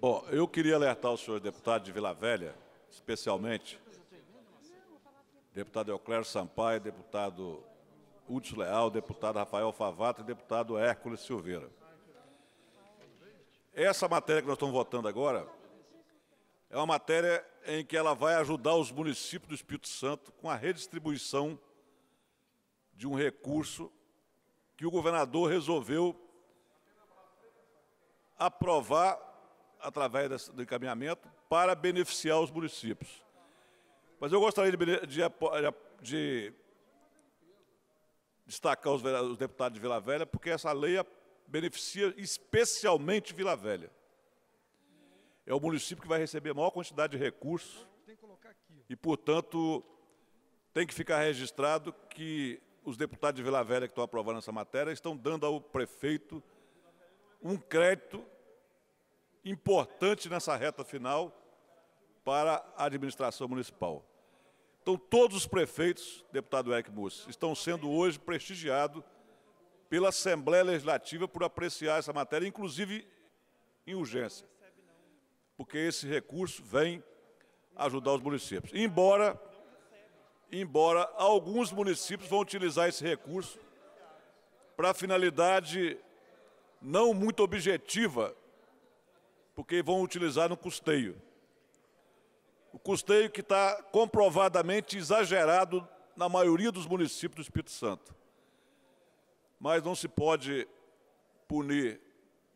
Bom, eu queria alertar o senhor deputado de Vila Velha, especialmente, deputado Euclério Sampaio, deputado Hudson Leal, deputado Rafael Favato e deputado Hércules Silveira. Essa matéria que nós estamos votando agora é uma matéria em que ela vai ajudar os municípios do Espírito Santo com a redistribuição de um recurso que o governador resolveu aprovar através do encaminhamento, para beneficiar os municípios. Mas eu gostaria de, de, de destacar os, os, deputados de Vila Velha, porque essa lei beneficia especialmente Vila Velha. É o município que vai receber a maior quantidade de recursos e, portanto, tem que ficar registrado que os deputados de Vila Velha que estão aprovando essa matéria estão dando ao prefeito um crédito importante nessa reta final para a administração municipal. Então, todos os prefeitos, deputado Eric Mussi, estão sendo hoje prestigiados pela Assembleia Legislativa por apreciar essa matéria, inclusive em urgência, porque esse recurso vem ajudar os municípios. Embora, embora alguns municípios vão utilizar esse recurso para finalidade não muito objetiva porque vão utilizar no custeio. O custeio que está comprovadamente exagerado na maioria dos municípios do Espírito Santo. Mas não se pode punir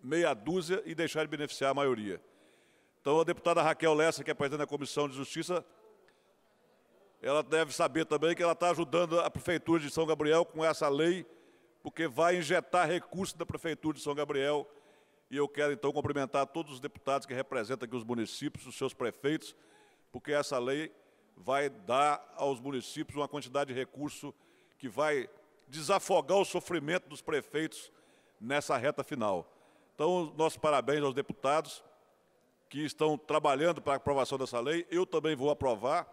meia dúzia e deixar de beneficiar a maioria. Então, a deputada Raquel Lessa, que é presidente da Comissão de Justiça, ela deve saber também que ela está ajudando a Prefeitura de São Gabriel com essa lei, porque vai injetar recursos da Prefeitura de São Gabriel e eu quero, então, cumprimentar todos os deputados que representam aqui os municípios, os seus prefeitos, porque essa lei vai dar aos municípios uma quantidade de recurso que vai desafogar o sofrimento dos prefeitos nessa reta final. Então, nossos parabéns aos deputados que estão trabalhando para a aprovação dessa lei. Eu também vou aprovar,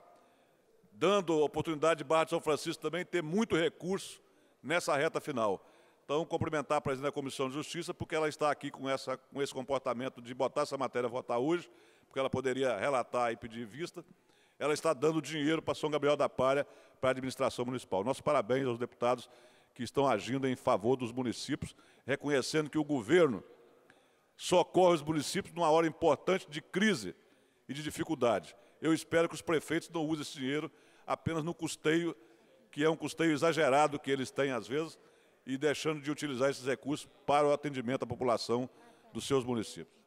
dando oportunidade de Barra de São Francisco também ter muito recurso nessa reta final. Então, cumprimentar a presidente da Comissão de Justiça, porque ela está aqui com, essa, com esse comportamento de botar essa matéria a votar hoje, porque ela poderia relatar e pedir vista. Ela está dando dinheiro para São Gabriel da Palha, para a administração municipal. Nossos parabéns aos deputados que estão agindo em favor dos municípios, reconhecendo que o governo socorre os municípios numa hora importante de crise e de dificuldade. Eu espero que os prefeitos não usem esse dinheiro apenas no custeio, que é um custeio exagerado que eles têm às vezes, e deixando de utilizar esses recursos para o atendimento à população dos seus municípios.